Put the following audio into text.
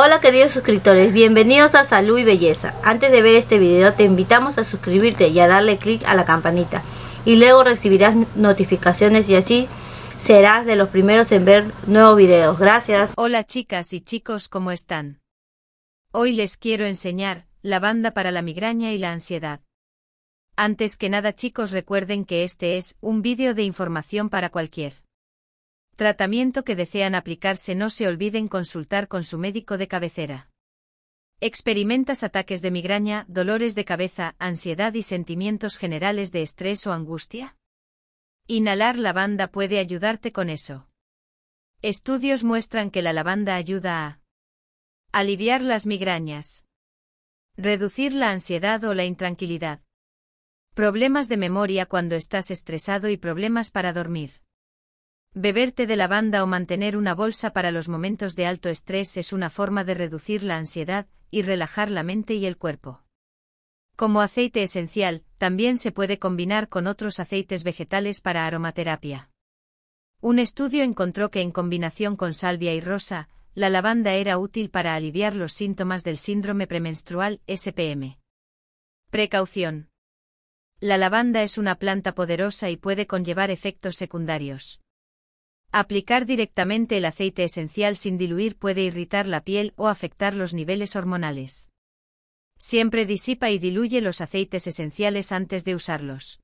Hola queridos suscriptores, bienvenidos a Salud y Belleza. Antes de ver este video te invitamos a suscribirte y a darle clic a la campanita y luego recibirás notificaciones y así serás de los primeros en ver nuevos videos. Gracias. Hola chicas y chicos, ¿cómo están? Hoy les quiero enseñar la banda para la migraña y la ansiedad. Antes que nada chicos recuerden que este es un vídeo de información para cualquier tratamiento que desean aplicarse no se olviden consultar con su médico de cabecera. Experimentas ataques de migraña, dolores de cabeza, ansiedad y sentimientos generales de estrés o angustia. Inhalar lavanda puede ayudarte con eso. Estudios muestran que la lavanda ayuda a aliviar las migrañas, reducir la ansiedad o la intranquilidad, problemas de memoria cuando estás estresado y problemas para dormir. Beberte de lavanda o mantener una bolsa para los momentos de alto estrés es una forma de reducir la ansiedad y relajar la mente y el cuerpo. Como aceite esencial, también se puede combinar con otros aceites vegetales para aromaterapia. Un estudio encontró que en combinación con salvia y rosa, la lavanda era útil para aliviar los síntomas del síndrome premenstrual SPM. Precaución. La lavanda es una planta poderosa y puede conllevar efectos secundarios. Aplicar directamente el aceite esencial sin diluir puede irritar la piel o afectar los niveles hormonales. Siempre disipa y diluye los aceites esenciales antes de usarlos.